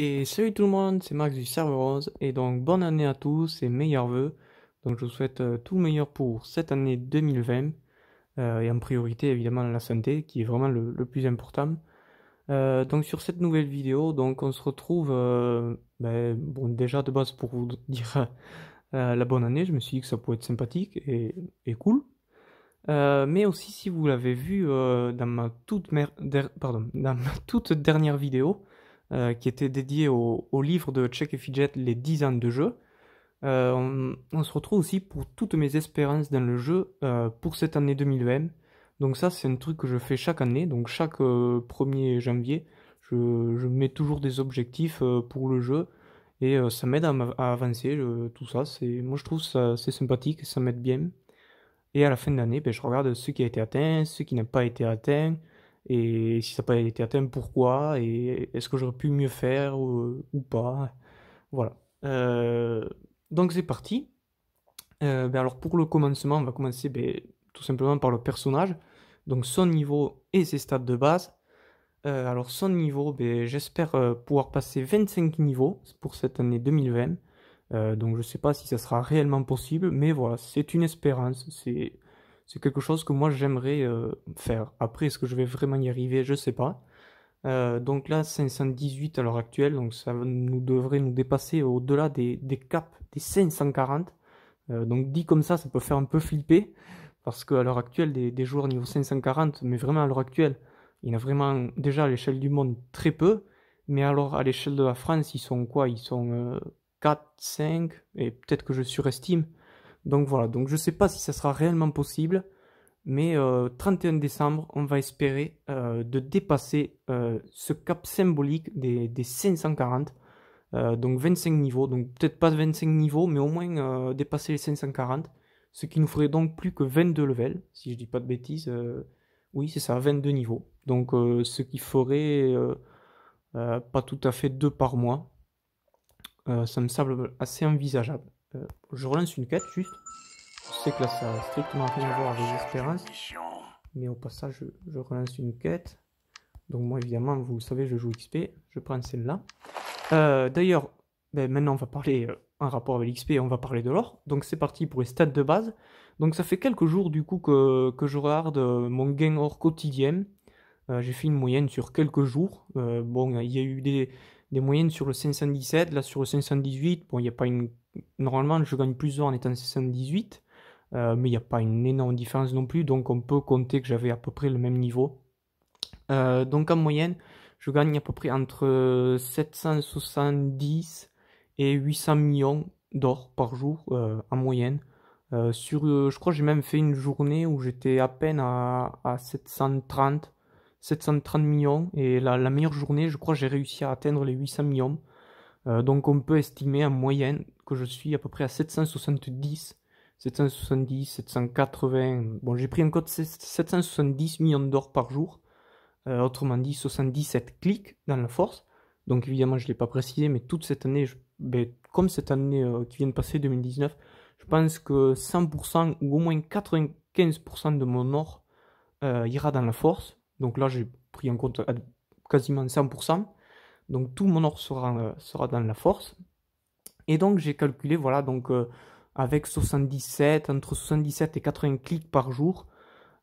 Et salut tout le monde, c'est Max du Serveur Rose, et donc bonne année à tous et meilleurs vœux. Donc je vous souhaite euh, tout le meilleur pour cette année 2020, euh, et en priorité évidemment la santé, qui est vraiment le, plus important. Euh, donc sur cette nouvelle vidéo, donc on se retrouve, ben, bon déjà de base pour vous dire la bonne année, je me suis dit que ça pouvait être sympathique et, cool. mais aussi si vous l'avez vu dans, ma toute dans ma toute dernière vidéo, euh, qui était dédié au, livre de Check et Fidget, Les 10 ans de jeu. Euh, on, se retrouve aussi pour toutes mes espérances dans le jeu euh, pour cette année 2020. Donc ça, c'est un truc que je fais chaque année. Donc chaque 1er janvier, je, mets toujours des objectifs pour le jeu. Et ça m'aide à, avancer, tout ça. C'est, moi, je trouve ça c'est sympathique, ça m'aide bien. Et à la fin de l'année, ben, je regarde ce qui a été atteint, ce qui n'a pas été atteint, et si ça n'a pas été atteint, pourquoi, et est-ce que j'aurais pu mieux faire ou, pas. Voilà. Euh, donc c'est parti. Euh, ben alors pour le commencement, on va commencer ben, tout simplement par le personnage, donc son niveau et ses stats de base. Euh, alors son niveau, ben, j'espère pouvoir passer 25 niveaux pour cette année 2020. donc je ne sais pas si ça sera réellement possible, mais voilà, c'est une espérance, c'est c'est quelque chose que moi j'aimerais euh, faire. Après, est-ce que je vais vraiment y arriver Je ne sais pas. Euh, donc là, 518 à l'heure actuelle, donc ça nous devrait nous dépasser au-delà des, des, caps des 540. Euh, donc dit comme ça, ça peut faire un peu flipper, parce qu'à l'heure actuelle, des, des, joueurs niveau 540, mais vraiment à l'heure actuelle, il y en a vraiment déjà à l'échelle du monde très peu, mais alors à l'échelle de la France, ils sont quoi Ils sont 4, 5, et peut-être que je surestime, donc voilà, donc je ne sais pas si ça sera réellement possible, mais euh, 31 décembre, on va espérer euh, de dépasser euh, ce cap symbolique des, 540. Euh, donc 25 niveaux, donc peut-être pas 25 niveaux, mais au moins dépasser les 540, ce qui nous ferait donc plus que 22 levels, si je ne dis pas de bêtises, oui c'est ça, 22 niveaux, donc ce qui ferait pas tout à fait 2 par mois, ça me semble assez envisageable. Euh, je relance une quête juste. Je sais que là ça n'a strictement rien à voir avec l'espérance. Mais au passage, je, relance une quête. Donc moi évidemment, vous savez, je joue XP. Je prends celle-là. Euh, d'ailleurs, ben, maintenant on va parler euh, en rapport avec l'XP, on va parler de l'or. Donc c'est parti pour les stats de base. Donc ça fait quelques jours du coup que, que je regarde mon gain or quotidien. J'ai fait une moyenne sur quelques jours. bon, il y a eu des, des moyennes sur le 517, là sur le 518, bon, il n'y a pas une normalement, je gagne plus d'or en étant 78, euh, mais il n'y a pas une énorme différence non plus, donc on peut compter que j'avais à peu près le même niveau. Euh, donc en moyenne, je gagne à peu près entre 770 et 800 millions d'or par jour euh, en moyenne. sur, je crois que j'ai même fait une journée où j'étais à peine à, 730, 730 millions. Et la, la meilleure journée, je crois, que j'ai réussi à atteindre les 800 millions. Euh, donc on peut estimer en moyenne que je suis à peu près à 770, 770, 780. Bon, j'ai pris un compte 770 millions d'or par jour, euh, autrement dit 77 clics dans la force. Donc évidemment, je ne l'ai pas précisé, mais toute cette année, ben, comme cette année euh, qui vient de passer 2019, je pense que 100% ou au moins 95% de mon or ira dans la force. Donc là, j'ai pris en compte quasiment 100%. Donc tout mon or sera, euh, sera dans la force. Et donc j'ai calculé, voilà, donc euh, avec 77, entre 77 et 80 clics par jour,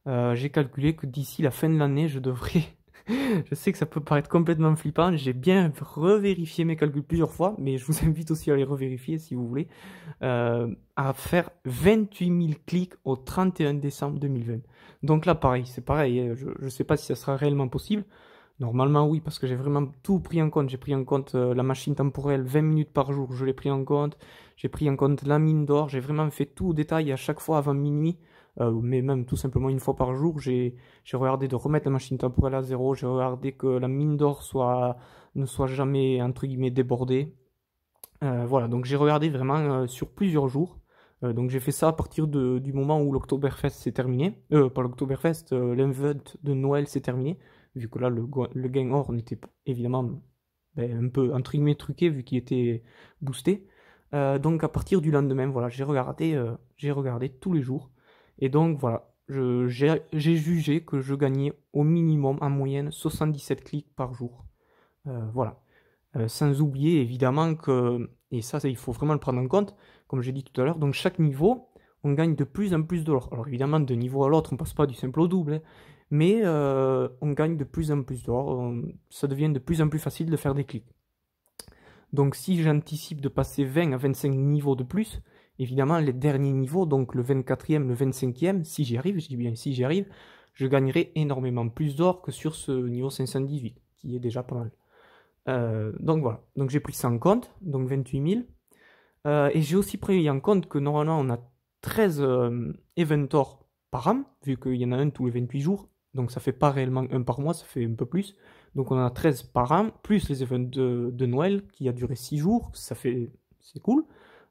euh, j'ai calculé que d'ici la fin de l'année, je devrais... je sais que ça peut paraître complètement flippant, j'ai bien revérifié mes calculs plusieurs fois, mais je vous invite aussi à les revérifier si vous voulez, à faire 28 000 clics au 31 décembre 2020. Donc là, pareil, c'est pareil, hein, je ne sais pas si ça sera réellement possible, Normalement, oui, parce que j'ai vraiment tout pris en compte. J'ai pris en compte euh, la machine temporelle 20 minutes par jour, je l'ai pris en compte. J'ai pris en compte la mine d'or, j'ai vraiment fait tout au détail à chaque fois avant minuit, euh, mais même tout simplement une fois par jour. J'ai regardé de remettre la machine temporelle à zéro, j'ai regardé que la mine d'or soit, ne soit jamais, entre guillemets, débordée. Euh, voilà, donc j'ai regardé vraiment sur plusieurs jours. donc j'ai fait ça à partir de, du moment où l'Octoberfest s'est terminé. Euh, pas l'Oktoberfest, l'invent de Noël s'est terminé vu que là, le, gain or n'était évidemment ben, un peu, entre truqué, vu qu'il était boosté. Euh, donc à partir du lendemain, voilà, j'ai regardé, euh, j'ai regardé tous les jours. Et donc voilà, j'ai jugé que je gagnais au minimum en moyenne 77 clics par jour. Euh, voilà. sans oublier évidemment que, et ça, il faut vraiment le prendre en compte, comme j'ai dit tout à l'heure, donc chaque niveau, on gagne de plus en plus d'or. Alors évidemment, de niveau à l'autre, on passe pas du simple au double, hein mais euh, on gagne de plus en plus d'or, ça devient de plus en plus facile de faire des clics. Donc si j'anticipe de passer 20 à 25 niveaux de plus, évidemment les derniers niveaux, donc le 24e, le 25e, si j'y arrive, je dis bien si j'y arrive, je gagnerai énormément plus d'or que sur ce niveau 518, qui est déjà pas mal. Euh, donc voilà, donc j'ai pris ça en compte, donc 28 000. Euh, et j'ai aussi pris en compte que normalement on a 13 euh, eventors par an, vu qu'il y en a un tous les 28 jours, donc ça fait pas réellement un par mois, ça fait un peu plus. Donc on a 13 par an, plus les événements de, Noël qui a duré 6 jours, ça fait c'est cool.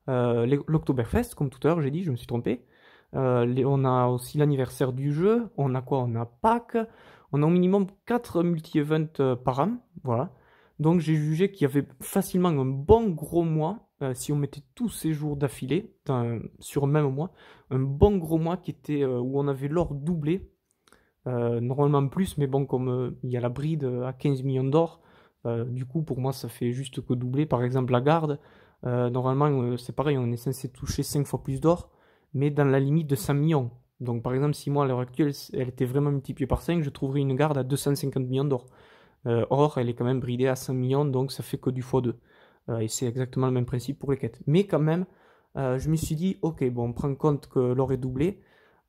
Euh, L'Octoberfest, comme tout à l'heure j'ai dit, je me suis trompé. Euh, on a aussi l'anniversaire du jeu, on a quoi On a Pâques, on a au minimum 4 multi-events euh, par an, voilà. Donc j'ai jugé qu'il y avait facilement un bon gros mois, si on mettait tous ces jours d'affilée, sur un même mois, un bon gros mois qui était, où on avait l'or doublé euh, normalement plus, mais bon, comme euh, il y a la bride à 15 millions d'or, euh, du coup, pour moi, ça fait juste que doubler. Par exemple, la garde, normalement, c'est pareil, on est censé toucher 5 fois plus d'or, mais dans la limite de 100 millions. Donc, par exemple, si moi, à l'heure actuelle, elle était vraiment multipliée par 5, je trouverais une garde à 250 millions d'or. or, elle est quand même bridée à 100 millions, donc ça fait que du x2. et c'est exactement le même principe pour les quêtes. Mais quand même, je me suis dit, ok, bon, on prend compte que l'or est doublé,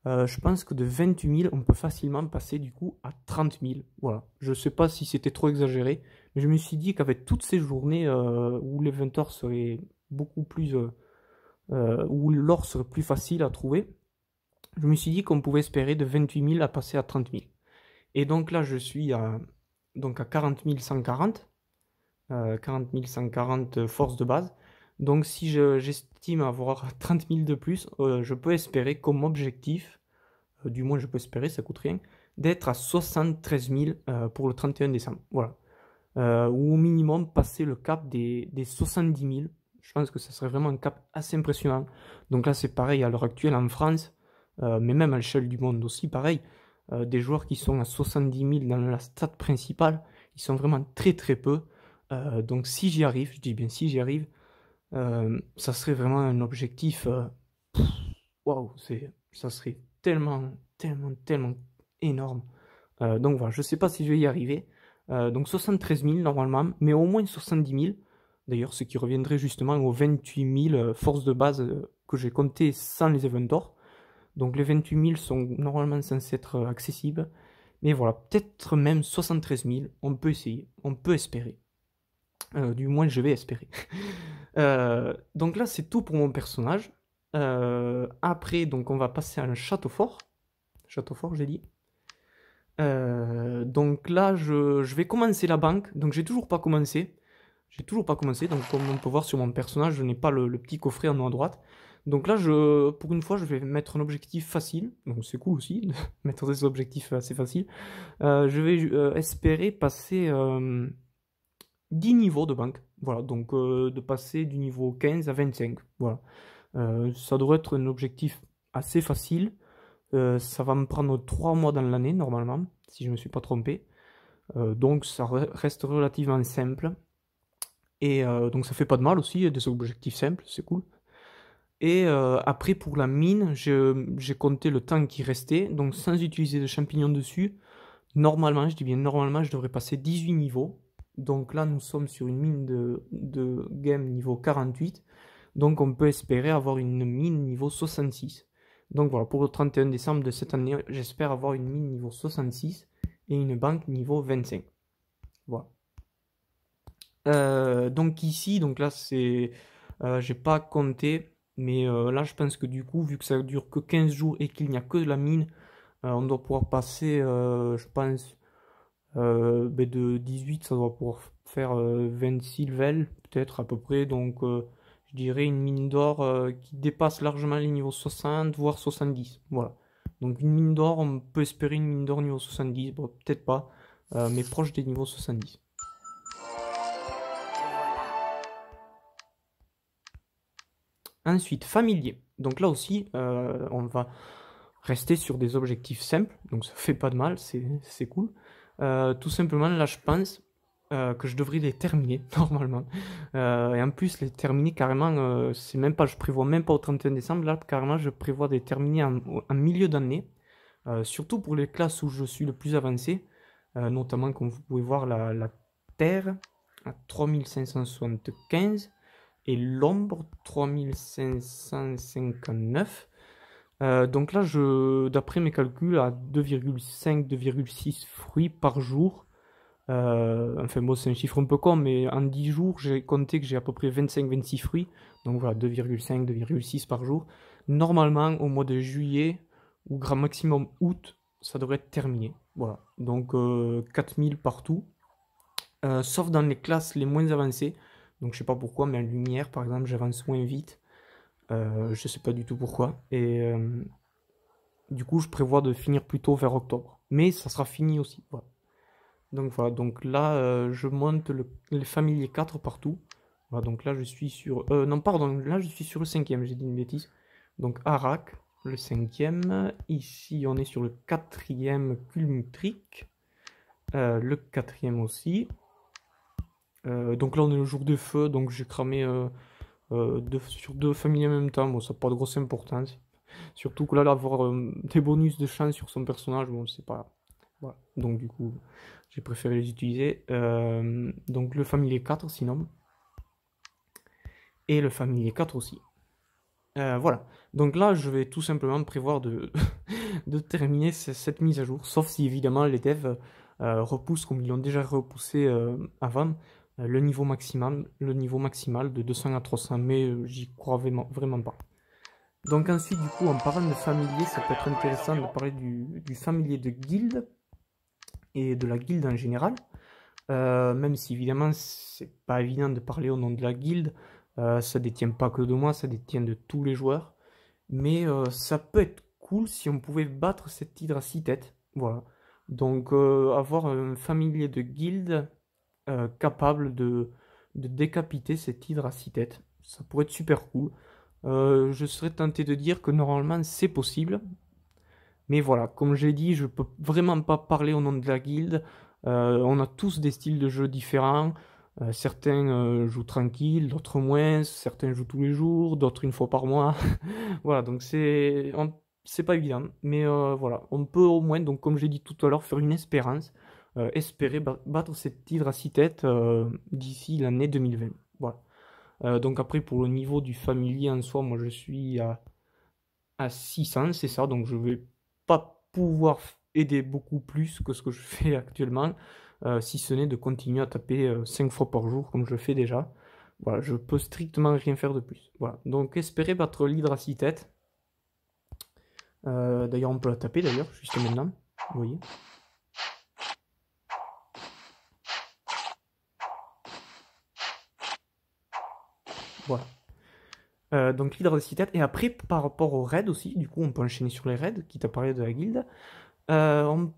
euh, je pense que de 28 000, on peut facilement passer du coup à 30 000. Voilà. Je ne sais pas si c'était trop exagéré, mais je me suis dit qu'avec toutes ces journées euh, où serait beaucoup plus. Euh, où l'or serait plus facile à trouver, je me suis dit qu'on pouvait espérer de 28 000 à passer à 30 000. Et donc là, je suis à, donc à 40 140, 40 140 force de base. Donc si j'estime avoir 30 000 de plus, euh, je peux espérer comme objectif, euh, du moins je peux espérer, ça coûte rien, d'être à 73 000 euh, pour le 31 décembre. Voilà. ou au minimum passer le cap des, des 70 000. Je pense que ça serait vraiment un cap assez impressionnant. Donc là c'est pareil à l'heure actuelle en France, mais même à l'échelle du monde aussi, pareil. des joueurs qui sont à 70 000 dans la stade principale, ils sont vraiment très très peu. donc si j'y arrive, je dis bien si j'y arrive, euh, ça serait vraiment un objectif. Euh, waouh, c'est, ça serait tellement, tellement, tellement énorme. Euh, donc voilà, je ne sais pas si je vais y arriver. donc 73 000 normalement, mais au moins 70 000. D'ailleurs, ce qui reviendrait justement aux 28 000 forces de base que j'ai comptées sans les event Donc les 28 000 sont normalement censés être accessibles. Mais voilà, peut-être même 73 000, on peut essayer, on peut espérer. Euh, du moins, je vais espérer. Euh, donc là, c'est tout pour mon personnage. Euh, après, donc, on va passer à un château fort. Château fort, j'ai dit. donc là, je, je, vais commencer la banque. Donc, j'ai toujours pas commencé. J'ai toujours pas commencé. Donc, comme on peut voir sur mon personnage, je n'ai pas le, petit coffret en haut à droite. Donc là, je, pour une fois, je vais mettre un objectif facile. Donc c'est cool aussi de mettre des objectifs assez faciles. je vais espérer passer 10 niveaux de banque. Voilà, donc euh, de passer du niveau 15 à 25. Voilà. Euh, ça devrait être un objectif assez facile. Euh, ça va me prendre 3 mois dans l'année normalement, si je ne me suis pas trompé. donc ça reste relativement simple. Et donc ça fait pas de mal aussi, des objectifs simples, c'est cool. Et après pour la mine, j'ai compté le temps qui restait, donc sans utiliser de champignons dessus, normalement, je dis bien normalement, je devrais passer 18 niveaux, donc là, nous sommes sur une mine de, de game niveau 48. Donc on peut espérer avoir une mine niveau 66. Donc voilà, pour le 31 décembre de cette année, j'espère avoir une mine niveau 66 et une banque niveau 25. Voilà. Euh, donc ici, donc là c'est, euh, j'ai pas compté, mais euh, là je pense que du coup, vu que ça dure que 15 jours et qu'il n'y a que de la mine, on doit pouvoir passer, je pense, euh, ben, de 18, ça doit pouvoir faire 26 euh, levels, peut-être à peu près. Donc, euh, je dirais une mine d'or qui dépasse largement les niveaux 60, voire 70. Voilà. Donc, une mine d'or, on peut espérer une mine d'or niveau 70. peut-être pas, mais proche des niveaux 70. Ensuite, familier. Donc là aussi, on va rester sur des objectifs simples. Donc ça fait pas de mal, c'est cool. Euh, tout simplement, là, je pense euh, que je devrais les terminer, normalement. Euh, et en plus, les terminer carrément, c'est même pas, je prévois même pas au 31 décembre, là, carrément, je prévois de les terminer en, milieu d'année. surtout pour les classes où je suis le plus avancé, notamment, comme vous pouvez voir, la, la Terre à 3575 et l'ombre 3559. Euh, donc là, je, d'après mes calculs, à 2,5-2,6 fruits par jour, euh, enfin moi c'est un chiffre un peu con, mais en 10 jours, j'ai compté que j'ai à peu près 25-26 fruits, donc voilà, 2,5-2,6 par jour. Normalement, au mois de juillet, ou grand maximum août, ça devrait être terminé. Voilà, donc 4000 euh, partout, sauf dans les classes les moins avancées, donc je sais pas pourquoi, mais en lumière par exemple, j'avance moins vite. Euh, je sais pas du tout pourquoi. Et euh, du coup, je prévois de finir plus tôt vers octobre. Mais ça sera fini aussi. Donc voilà, donc là, euh, je monte le, les familiers 4 partout. donc là, je suis sur... non, pardon, là, je suis sur le cinquième, j'ai dit une bêtise. Donc Arak, le cinquième. Ici, on est sur le quatrième Trick. le quatrième aussi. donc là, on est le jour de feu, donc j'ai cramé euh, sur deux familles en même temps, bon, ça n'a pas de grosse importance. Surtout que là, avoir euh, des bonus de chance sur son personnage, bon, c'est pas. Voilà. Donc, du coup, j'ai préféré les utiliser. Euh, donc, le familier 4, sinon. Et le familier 4 aussi. voilà. Donc là, je vais tout simplement prévoir de, de terminer cette mise à jour. Sauf si, évidemment, les devs repoussent, comme ils l'ont déjà repoussé avant, euh, le niveau maximum, le niveau maximal de 200 à 300, mais euh, j'y crois vraiment, pas. Donc ensuite, du coup, en parlant de familier, ça peut être intéressant de parler du, du familier de guilde et de la guilde en général. Euh, même si évidemment, c'est pas évident de parler au nom de la guilde, euh, ça détient pas que de moi, ça détient de tous les joueurs. Mais ça peut être cool si on pouvait battre cette hydre à 6 têtes. Voilà. Donc avoir un familier de guilde euh, capable de, décapiter cette hydre à six têtes. Ça pourrait être super cool. Euh, je serais tenté de dire que normalement c'est possible. Mais voilà, comme j'ai dit, je peux vraiment pas parler au nom de la guilde. Euh, on a tous des styles de jeu différents. certains jouent tranquille, d'autres moins, certains jouent tous les jours, d'autres une fois par mois. voilà, donc c'est c'est pas évident, mais voilà, on peut au moins, donc comme j'ai dit tout à l'heure, faire une espérance euh, espérer battre cette hydracité euh, d'ici l'année 2020. Voilà. Euh, donc après, pour le niveau du familier en soi, moi je suis à, à 600, c'est ça. Donc je vais pas pouvoir aider beaucoup plus que ce que je fais actuellement, si ce n'est de continuer à taper 5 fois par jour comme je fais déjà. Voilà, je peux strictement rien faire de plus. Voilà. Donc espérer battre l'hydre d'ailleurs, on peut la taper d'ailleurs, juste maintenant. Vous voyez Voilà. Euh, donc leader Et après, par rapport aux raids aussi, du coup, on peut enchaîner sur les raids, Qui à parler de la guilde. Euh, on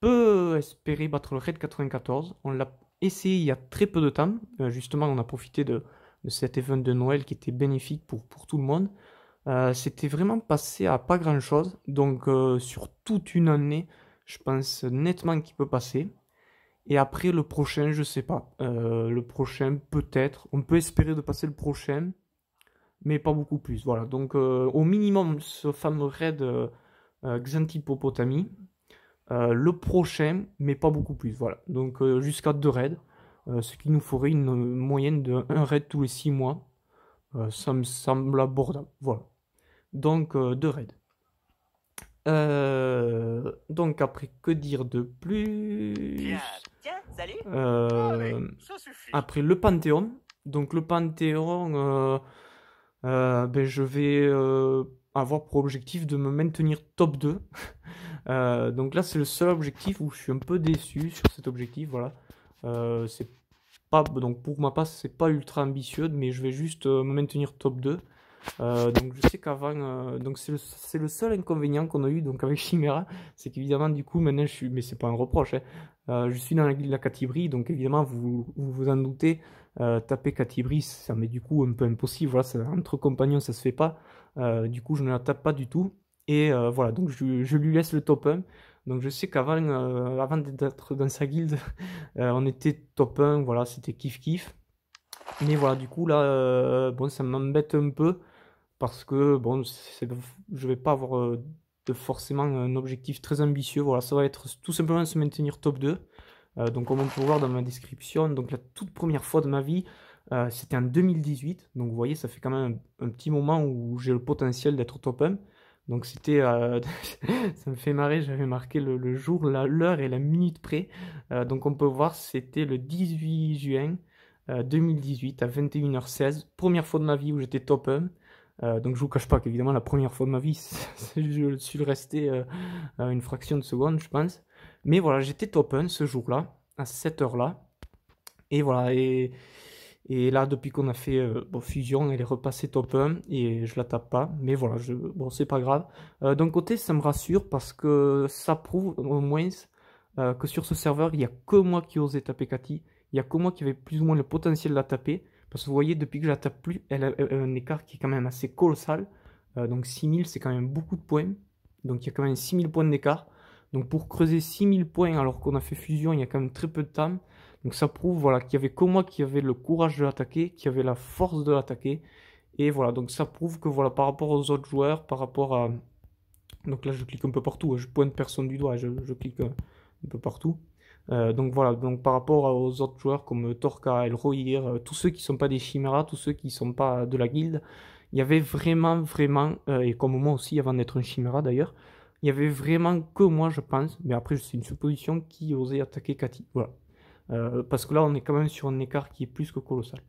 peut espérer battre le raid 94. On l'a essayé il y a très peu de temps. Euh, justement, on a profité de, cet event de Noël qui était bénéfique pour, pour tout le monde. C'était vraiment passé à pas grand chose. Donc, sur toute une année, je pense nettement qu'il peut passer. Et après, le prochain, je sais pas. Euh, le prochain, peut-être. On peut espérer de passer le prochain, mais pas beaucoup plus. Voilà. Donc, euh, au minimum, ce fameux raid euh, euh, le prochain, mais pas beaucoup plus. Voilà. Donc, jusqu'à deux raids. ce qui nous ferait une moyenne de un raid tous les six mois. ça me semble abordable. Voilà. Donc, deux raids. Euh, donc après, que dire de plus Tiens, salut. Euh, après le Panthéon. Donc le Panthéon, euh, ben, je vais avoir pour objectif de me maintenir top 2. donc là, c'est le seul objectif où je suis un peu déçu sur cet objectif. Voilà. c'est pas, donc pour ma part, c'est pas ultra ambitieux, mais je vais juste me maintenir top 2. Euh, donc je sais qu'avant, euh, donc c'est le, le, seul inconvénient qu'on a eu donc avec Chimera, c'est qu'évidemment du coup maintenant je suis, mais c'est pas un reproche, hein. euh, je suis dans la, guilde de la Catibri, donc évidemment vous vous, en doutez, taper Catibri ça m'est du coup un peu impossible, voilà, entre compagnons ça se fait pas, du coup je ne la tape pas du tout, et voilà donc je, je, lui laisse le top 1. Donc je sais qu'avant avant, d'être dans sa guilde, on était top 1, voilà, c'était kiff kiff. Mais voilà, du coup là, bon, ça m'embête un peu parce que bon, je vais pas avoir euh, forcément un objectif très ambitieux. Voilà, ça va être tout simplement se maintenir top 2. Euh, donc comme on peut voir dans ma description, donc la toute première fois de ma vie, euh, c'était en 2018. Donc vous voyez, ça fait quand même un, petit moment où j'ai le potentiel d'être top 1. Donc c'était, ça me fait marrer, j'avais marqué le jour, l'heure et la minute près. donc on peut voir, c'était le 18 juin 2018 à 21h16, première fois de ma vie où j'étais top 1. Euh, donc je vous cache pas qu'évidemment la première fois de ma vie, je suis resté euh, une fraction de seconde, je pense. Mais voilà, j'étais top 1 ce jour-là, à cette heure-là. Et voilà, et, là depuis qu'on a fait euh, fusion, elle est repassée top 1 et je la tape pas. Mais voilà, je, bon c'est pas grave. D'un côté, ça me rassure parce que ça prouve au moins que sur ce serveur, il n'y a que moi qui osais taper Cathy. Il n'y a que moi qui avait plus ou moins le potentiel de la taper. Parce que vous voyez, depuis que je la plus, elle a un écart qui est quand même assez colossal. Euh, donc 6000, c'est quand même beaucoup de points. Donc il y a quand même 6000 points d'écart. Donc pour creuser 6000 points alors qu'on a fait fusion il y a quand même très peu de temps. Donc ça prouve voilà, qu'il n'y avait que moi qui avait le courage de l'attaquer, qui avait la force de l'attaquer. Et voilà, donc ça prouve que voilà, par rapport aux autres joueurs, par rapport à... Donc là je clique un peu partout, hein. je pointe personne du doigt, je clique euh, un peu partout. Euh, donc voilà, donc par rapport aux autres joueurs comme Torka, Elroir, euh, tous ceux qui ne sont pas des chiméras tous ceux qui ne sont pas de la guilde, il y avait vraiment, vraiment, euh, et comme moi aussi avant d'être un Chimera d'ailleurs, il y avait vraiment que moi je pense, mais après c'est une supposition qui osait attaquer Cathy. Voilà. parce que là on est quand même sur un écart qui est plus que colossal.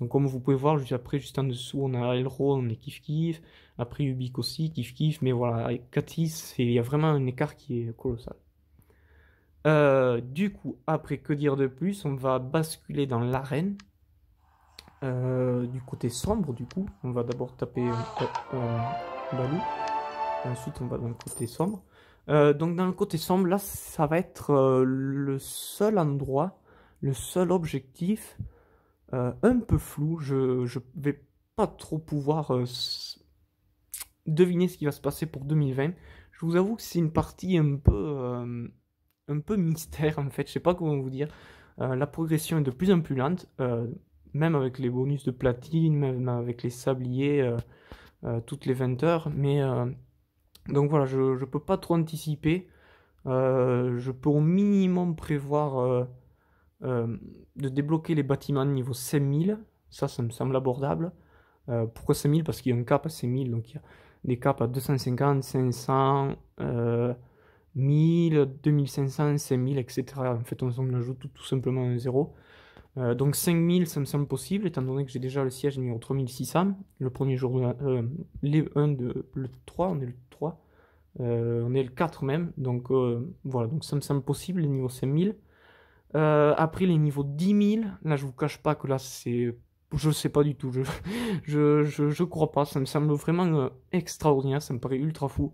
Donc comme vous pouvez voir, juste après, juste en dessous, on a Elro, on est kiff kiff après Ubik aussi, kiff kiff, mais voilà, Cathy, il y a vraiment un écart qui est colossal. Euh, du coup, après, que dire de plus On va basculer dans l'arène. Euh, du côté sombre, du coup. On va d'abord taper Balou. ensuite, on va dans le côté sombre. Euh, donc, dans le côté sombre, là, ça va être le seul endroit, le seul objectif un peu flou. Je, je vais pas trop pouvoir deviner ce qui va se passer pour 2020. Je vous avoue que c'est une partie un peu un peu mystère en fait, je sais pas comment vous dire. Euh, la progression est de plus en plus lente, euh, même avec les bonus de platine, même avec les sabliers euh, toutes les 20 heures. Mais donc voilà, je ne peux pas trop anticiper. je peux au minimum prévoir de débloquer les bâtiments niveau 5000. Ça, ça me semble abordable. pourquoi 5000 Parce qu'il y a un cap à 5000, donc il y a des caps à 250, 500. 1000, 2500, 5000, etc. En fait, on, ajoute tout, simplement un zéro. Euh, donc 5000, ça me semble possible, étant donné que j'ai déjà le siège niveau 3600. Le premier jour, euh, les 1 de, le 3, on est le 3, euh, on est le 4 même. Donc voilà, donc ça me semble possible, les niveaux 5000. après les niveaux 10.000, là je vous cache pas que là c'est... Je sais pas du tout, je, je, je, je, crois pas, ça me semble vraiment extraordinaire, ça me paraît ultra fou.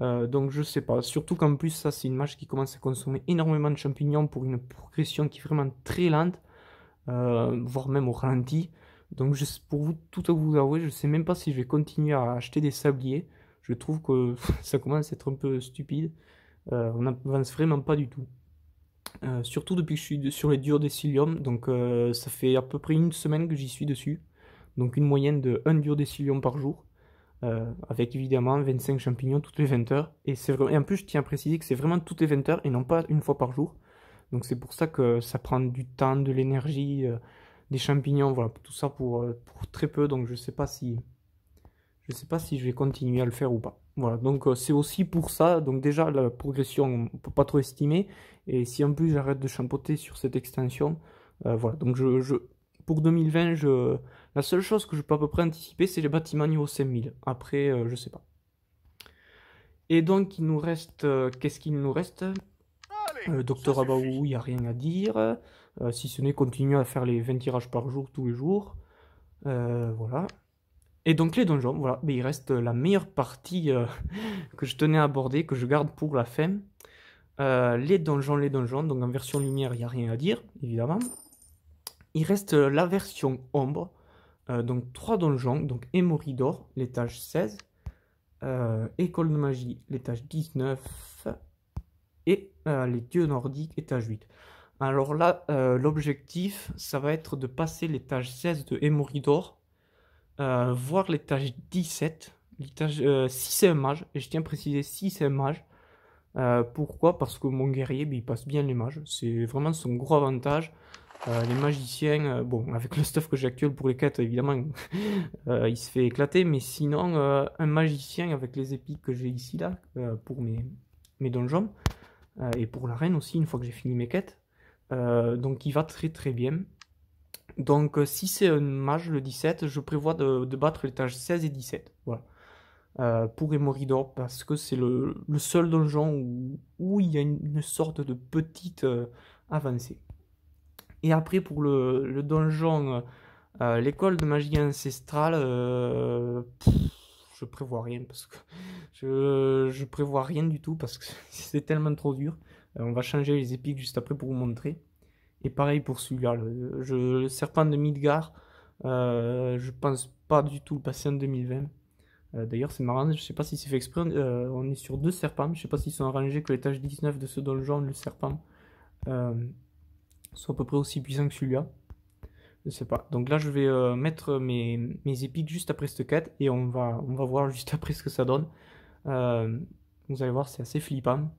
Euh, donc je sais pas. Surtout qu'en plus, ça, c'est une mâche qui commence à consommer énormément de champignons pour une progression qui est vraiment très lente, euh, voire même au ralenti. Donc pour vous, tout à vous avouer, je sais même pas si je vais continuer à acheter des sabliers. Je trouve que ça commence à être un peu stupide. Euh, on n'avance vraiment pas du tout. surtout depuis que je suis sur les durs des donc ça fait à peu près une semaine que j'y suis dessus, donc une moyenne de 1 dur des par jour. Euh, avec évidemment 25 champignons toutes les 20 heures. Et, c'est et en plus, je tiens à préciser que c'est vraiment toutes les 20 heures et non pas une fois par jour. Donc c'est pour ça que ça prend du temps, de l'énergie, euh, des champignons, voilà, tout ça euh, pour, très peu. Donc je sais pas si je sais pas si je vais continuer à le faire ou pas. Voilà, donc c'est aussi pour ça. Donc déjà la progression, on peut pas trop estimer. Et si en plus j'arrête de champoter sur cette extension, voilà. Donc je, pour 2020, la seule chose que je peux à peu près anticiper, c'est les bâtiments niveau 5000. Après, je euh, je sais pas. Et donc, il nous reste... Euh, qu'est-ce qu'il nous reste Le euh, Docteur Abaou, il n'y a rien à dire. si ce n'est continuer à faire les 20 tirages par jour, tous les jours. voilà. Et donc, les donjons, voilà. Mais il reste la meilleure partie que je tenais à aborder, que je garde pour la fin. les donjons, les donjons. Donc, en version lumière, il n'y a rien à dire, évidemment. Il reste la version ombre, euh, donc trois donjons, donc Emoridor, l'étage 16, euh, École de magie, l'étage 19, et euh, les dieux nordiques, étage 8. Alors là, l'objectif, ça va être de passer l'étage 16 de Emoridor, voir l'étage 17, l'étage, 6 c'est un mage, et je tiens à préciser si c'est un mage, pourquoi Parce que mon guerrier, ben, il passe bien les mages, c'est vraiment son gros avantage. Euh, les magiciens, euh, bon, avec le stuff que j'ai actuel pour les quêtes, évidemment, euh, il se fait éclater, mais sinon, un magicien avec les épiques que j'ai ici, là, pour mes, mes donjons, et pour la reine aussi, une fois que j'ai fini mes quêtes, donc il va très très bien. Donc si c'est un mage le 17, je prévois de, battre battre l'étage 16 et 17, voilà. pour Emoridor, parce que c'est le, seul donjon où, il y a une sorte de petite avancée. Et après, pour le, le donjon, euh, l'école de magie ancestrale, euh, je prévois rien parce que je, prévois rien du tout parce que c'est tellement trop dur. Euh, on va changer les épiques juste après pour vous montrer. Et pareil pour celui-là, le, serpent de Midgar. je je pense pas du tout le passer en 2020. D'ailleurs, c'est marrant, je ne sais pas si c'est fait exprès. on est sur deux serpents. Je ne sais pas s'ils sont arrangés que l'étage 19 de ce donjon, le serpent soit à peu près aussi puissant que celui-là. Je sais pas. Donc là, je vais euh, mettre mes, épiques juste après cette quête et on va, on va voir juste après ce que ça donne. Euh, vous allez voir, c'est assez flippant.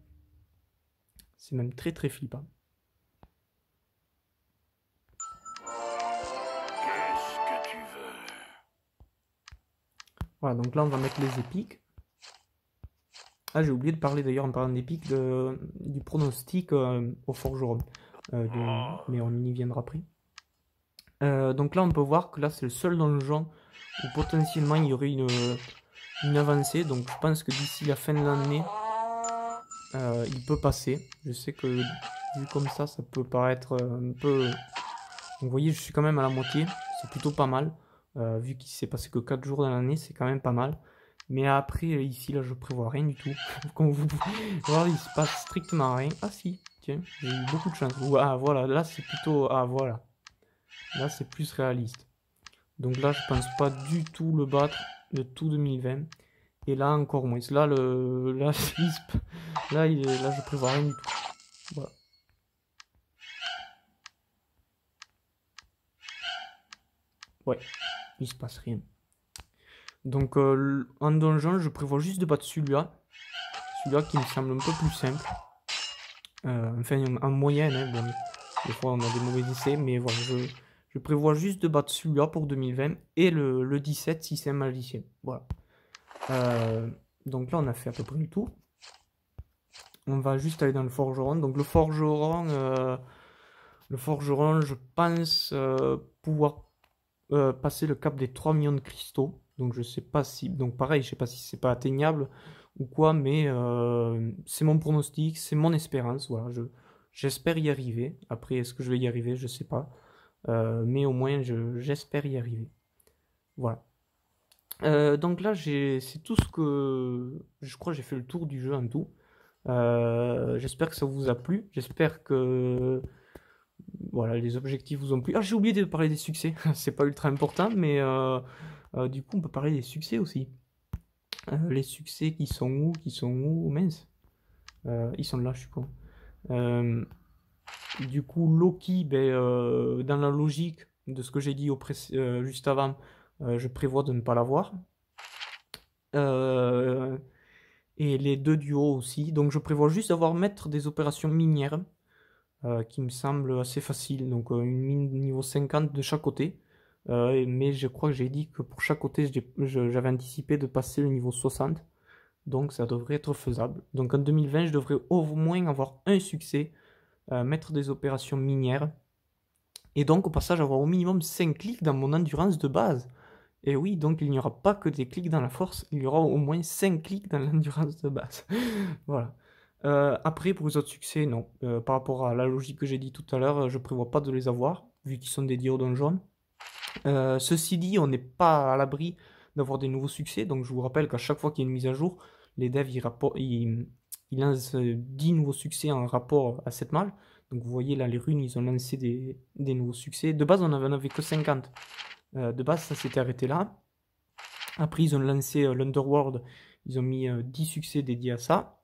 C'est même très très flippant. Voilà, donc là, on va mettre les épiques. Ah, j'ai oublié de parler d'ailleurs en parlant d'épiques du pronostic euh, au forgeron. Euh, oh. mais on y viendra après. Euh, donc là, on peut voir que là, c'est le seul donjon où potentiellement il y aurait une, avancée. Donc je pense que d'ici la fin de l'année, euh, il peut passer. Je sais que vu comme ça, ça peut paraître un peu... vous voyez, je suis quand même à la moitié. C'est plutôt pas mal. vu qu'il s'est passé que 4 jours dans l'année, c'est quand même pas mal. Mais après, ici, là, je prévois rien du tout. Comme vous pouvez voir, il se passe strictement rien. Ah si, j'ai eu beaucoup de chance. Ah, voilà, là, c'est plutôt... Ah, voilà. Là, c'est plus réaliste. Donc là, je pense pas du tout le battre le tout 2020. Et là, encore moins. Là, le... là, là, il est... là je prévois rien du tout. Voilà. Ouais, il se passe rien. Donc euh, en donjon, je prévois juste de battre celui-là. Celui-là qui me semble un peu plus simple. Euh, enfin, en moyenne, hein, des fois on a des mauvais essais mais voilà, je, prévois juste de battre celui-là pour 2020 et le, 17 si c'est un magicien. Voilà. Euh, donc là, on a fait à peu près le tour. On va juste aller dans le forgeron. Donc le forgeron, euh, le forgeron, je pense pouvoir passer le cap des 3 millions de cristaux. Donc je sais pas si, donc pareil, je sais pas si c'est pas atteignable ou quoi, mais euh, c'est mon pronostic, c'est mon espérance. Voilà, je, j'espère y arriver. Après, est-ce que je vais y arriver Je sais pas. Euh, mais au moins, je, j'espère y arriver. Voilà. Euh, donc là, c'est tout ce que je crois. J'ai fait le tour du jeu en tout. j'espère que ça vous a plu. J'espère que voilà, les objectifs vous ont plu. Ah, j'ai oublié de parler des succès. c'est pas ultra important, mais du coup, on peut parler des succès aussi. Euh, les succès qui sont où Qui sont où oh, Mince. Euh, ils sont là, je suis con. Euh, du coup, Loki, ben, dans la logique de ce que j'ai dit au juste avant, je prévois de ne pas l'avoir. et les deux duos aussi. Donc je prévois juste d'avoir mettre des opérations minières, qui me semblent assez faciles, Donc une mine niveau 50 de chaque côté. Euh, mais je crois que j'ai dit que pour chaque côté, j'avais anticipé de passer le niveau 60. Donc ça devrait être faisable. Donc en 2020, je devrais au moins avoir un succès, euh, mettre des opérations minières. Et donc au passage avoir au minimum 5 clics dans mon endurance de base. Et oui, donc il n'y aura pas que des clics dans la force, il y aura au moins 5 clics dans l'endurance de base. voilà. Euh, après, pour les autres succès, non. par rapport à la logique que j'ai dit tout à l'heure, je prévois pas de les avoir, vu qu'ils sont dédiés au donjon. Euh, ceci dit, on n'est pas à l'abri d'avoir des nouveaux succès. Donc je vous rappelle qu'à chaque fois qu'il y a une mise à jour, les devs ils, lancent 10 euh, nouveaux succès en rapport à cette malle. Donc vous voyez là, les runes, ils ont lancé des, nouveaux succès. De base, on n'en avait que 50. Euh, de base, ça s'était arrêté là. Après, ils ont lancé l'Underworld. Ils ont mis 10 succès dédiés à ça.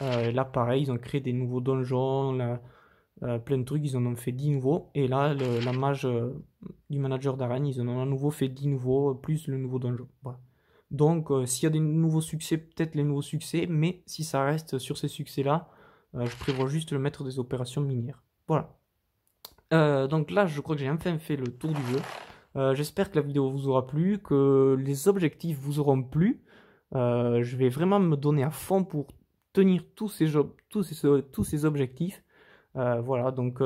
là, pareil, ils ont créé des nouveaux donjons. Euh, plein de trucs, ils en ont fait 10 nouveaux. Et là, la mage euh, du manager d'Arène, ils en ont à nouveau fait 10 nouveaux, euh, plus le nouveau donjon. Donc, s'il y a des nouveaux succès, peut-être les nouveaux succès, mais si ça reste sur ces succès-là, je prévois juste le maître des opérations minières. Voilà. donc là, je crois que j'ai enfin fait le tour du jeu. J'espère que la vidéo vous aura plu, que les objectifs vous auront plu. je vais vraiment me donner à fond pour tenir tous ces, jobs, tous ces, tous ces objectifs. Euh, voilà, donc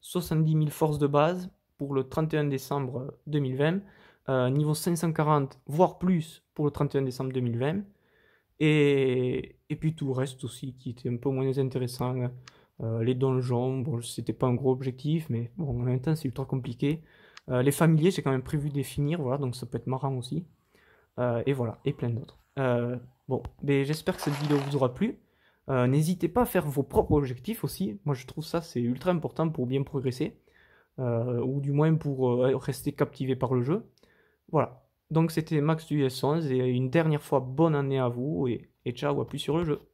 70 euh, 000 forces de base pour le 31 décembre 2020, euh, niveau 540, voire plus pour le 31 décembre 2020. Et, et, puis tout le reste aussi qui était un peu moins intéressant. les donjons, bon, c'était pas un gros objectif, mais bon, en même temps, c'est ultra compliqué. les familiers, j'ai quand même prévu de les finir, voilà, donc ça peut être marrant aussi. et voilà, et plein d'autres. bon, j'espère que cette vidéo vous aura plu. Euh, n'hésitez pas à faire vos propres objectifs aussi. Moi, je trouve ça, c'est ultra important pour bien progresser, euh, ou du moins pour euh, rester captivé par le jeu. Voilà. Donc, c'était Max du S11, et une dernière fois, bonne année à vous, et, et ciao, à plus sur le jeu.